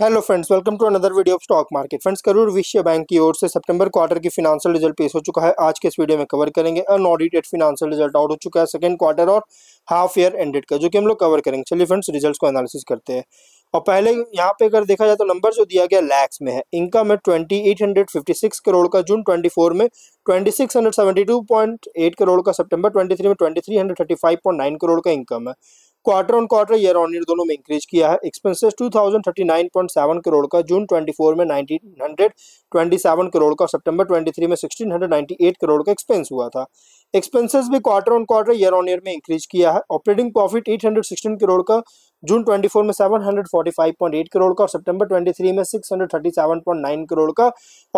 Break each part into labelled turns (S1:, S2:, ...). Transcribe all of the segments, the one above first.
S1: hello friends welcome to another video of stock market friends Karur Vysya bank की ओर से सितंबर क्वार्टर की फिनांशियल रिजल्ट पेश हो चुका है आज के इस वीडियो में कवर करेंगे अनऑडिटेड फिनांशियल रिजल्ट आउट हो चुका है सेकंड क्वार्टर और हाफ ईयर एंडेड का जो कि हम लोग कवर करेंगे चलिए फ्रेंड्स रिजल्ट को एनालिसिस करते हैं और पहले यहाँ पे अगर देखा जाए तो नंबर जो दिया गया लैक्स में है इनकम है twenty eight hundred fifty six crore का जून ट्वेंटी फोर में twenty six hundred seventy two point eight crore का सितंबर ट्वेंटी थ्री में twenty three hundred thirty five point nine crore का इनकम है quarter on quarter year on year दोनों में increase किया है एक्सपेंसेस 2039.7 करोड़ का जून 24 में 1927 करोड़ का सितंबर 23 में 1698 करोड़ का एक्सपेंस हुआ था एक्सपेंसेस भी quarter on quarter year on year में इंक्रीज किया है ऑपरेटिंग प्रॉफिट 816 करोड़ का जून 24 में 745.8 करोड़ का और सितंबर 23 में 637.9 करोड़ का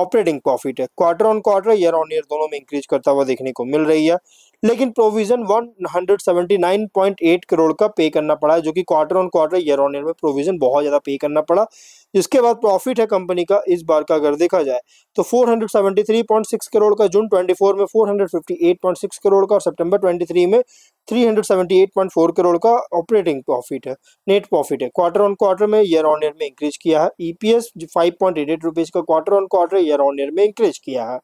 S1: ऑपरेटिंग प्रॉफिट है quarter on quarter year on year दोनों में इंक्रीज करता हुआ देखने को मिल रही है लेकिन प्रोविजन 179.8 करोड़ का पे करना पड़ा है जो कि quarter on quarter year on year में प्रोविजन बहुत ज़्यादा पे करना पड़ा जिसके बाद प्रॉफिट है कंपनी का इस बार का अगर देखा जाए तो 473.6 करोड़ का जून 24 में 458.6 करोड़ का और सितंबर 23 में 378.4 करोड़ का ऑपरेटिंग प्रॉफिट है नेट प्रॉफिट है क्वार्टर ऑन क्वार्टर में ईयर ऑन ईयर में इंक्रीज किया है ईपीएस फाइव रुपीस का quarter on quarter year on year में इंक्रीज किया है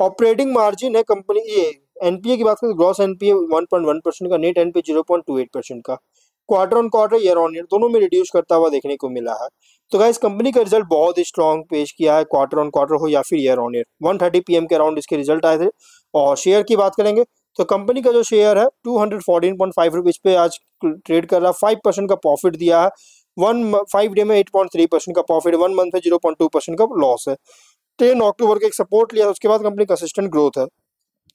S1: ऑपरेटिंग मार्जिन है कंपनी ये एनपीए की बात करें ग्रॉस एनपीए 1.1 परसेंट का नेट एनपीए 0.28 परसेंट का quarter on quarter year on year दोनों में रिड्यूस करता हुआ देखने को मिला है तो गाइस कंपनी का रिजल्ट बहुत ही स्ट्रॉन्ग पेश किया है क्वार्टर ऑन क्वार्टर हो या फिर ईयर ऑन ईयर 130 एम के अराउंड इसके रिजल्ट आए थे और शेयर की बात करेंगे तो कंपनी का जो शेयर है two hundred fourteen point five rupees पे आज ट्रेड कर रहा है फाइव परसेंट का प्रॉफिट दिया है वन फाइव डे में एट पॉइंट थ्री परसेंट का प्रॉफिट वन मंथ में जीरो पॉइंट टू परसेंट का लॉस है टेन अक्टूबर का एक सपोर्ट लिया उसके बाद कंपनी कंसिस्टेंट ग्रोथ है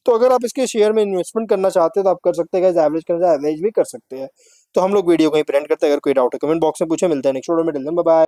S1: तो अगर आप इसके शेयर में इन्वेस्टमेंट करना चाहते हैं तो आप कर सकते हैं एवरेज करना एवरेज भी कर सकते हैं तो हम लोग वीडियो को ही प्रिंट करते हैं अगर कोई डाउट है कमेंट बॉक्स में पूछे मिलते हैं नेक्स्ट वीडियो में बाय